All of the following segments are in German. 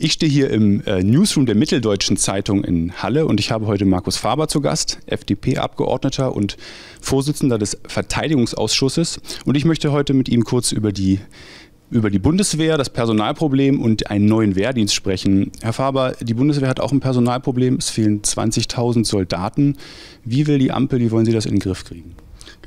Ich stehe hier im äh, Newsroom der Mitteldeutschen Zeitung in Halle und ich habe heute Markus Faber zu Gast, FDP-Abgeordneter und Vorsitzender des Verteidigungsausschusses. Und ich möchte heute mit ihm kurz über die, über die Bundeswehr, das Personalproblem und einen neuen Wehrdienst sprechen. Herr Faber, die Bundeswehr hat auch ein Personalproblem. Es fehlen 20.000 Soldaten. Wie will die Ampel, wie wollen Sie das in den Griff kriegen?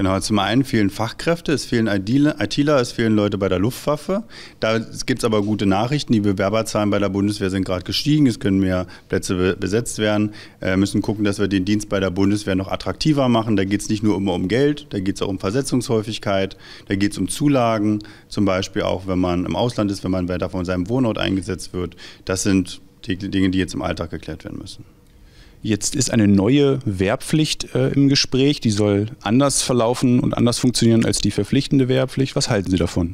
Genau, zum einen fehlen Fachkräfte, es fehlen ITler, es fehlen Leute bei der Luftwaffe. Da gibt es aber gute Nachrichten. Die Bewerberzahlen bei der Bundeswehr sind gerade gestiegen. Es können mehr Plätze besetzt werden. Wir äh, müssen gucken, dass wir den Dienst bei der Bundeswehr noch attraktiver machen. Da geht es nicht nur immer um Geld, da geht es auch um Versetzungshäufigkeit, da geht es um Zulagen, zum Beispiel auch, wenn man im Ausland ist, wenn man weiter von seinem Wohnort eingesetzt wird. Das sind die Dinge, die jetzt im Alltag geklärt werden müssen. Jetzt ist eine neue Wehrpflicht äh, im Gespräch, die soll anders verlaufen und anders funktionieren als die verpflichtende Wehrpflicht. Was halten Sie davon?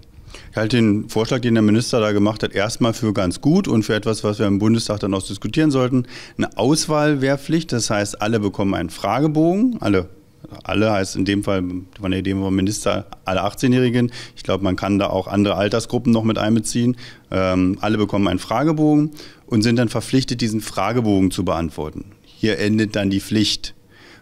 Ich halte den Vorschlag, den der Minister da gemacht hat, erstmal für ganz gut und für etwas, was wir im Bundestag dann auch diskutieren sollten. Eine Auswahlwehrpflicht, das heißt, alle bekommen einen Fragebogen, alle alle heißt in dem Fall von der Idee vom Minister alle 18-Jährigen. Ich glaube, man kann da auch andere Altersgruppen noch mit einbeziehen. Ähm, alle bekommen einen Fragebogen und sind dann verpflichtet, diesen Fragebogen zu beantworten hier endet dann die Pflicht.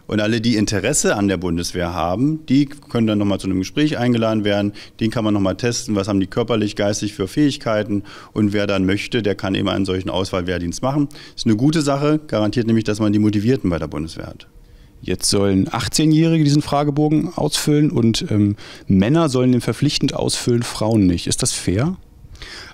Und alle, die Interesse an der Bundeswehr haben, die können dann nochmal zu einem Gespräch eingeladen werden. Den kann man nochmal testen, was haben die körperlich, geistig für Fähigkeiten. Und wer dann möchte, der kann eben einen solchen Auswahlwehrdienst machen. Ist eine gute Sache, garantiert nämlich, dass man die Motivierten bei der Bundeswehr hat. Jetzt sollen 18-Jährige diesen Fragebogen ausfüllen und ähm, Männer sollen den verpflichtend ausfüllen, Frauen nicht. Ist das fair?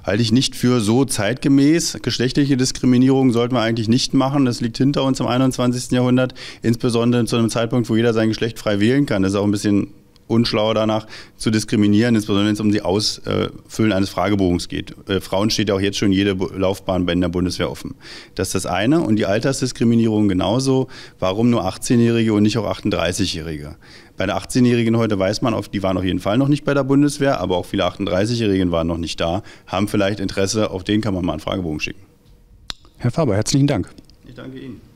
Halte ich nicht für so zeitgemäß. Geschlechtliche Diskriminierung sollten wir eigentlich nicht machen. Das liegt hinter uns im 21. Jahrhundert, insbesondere zu einem Zeitpunkt, wo jeder sein Geschlecht frei wählen kann. Das ist auch ein bisschen unschlauer danach zu diskriminieren, insbesondere wenn es um die Ausfüllen eines Fragebogens geht. Äh, Frauen steht ja auch jetzt schon jede Laufbahn bei der Bundeswehr offen. Das ist das eine. Und die Altersdiskriminierung genauso. Warum nur 18-Jährige und nicht auch 38-Jährige? Bei der 18-Jährigen heute weiß man, die waren auf jeden Fall noch nicht bei der Bundeswehr, aber auch viele 38-Jährigen waren noch nicht da, haben vielleicht Interesse, auf den kann man mal einen Fragebogen schicken. Herr Faber, herzlichen Dank. Ich danke Ihnen.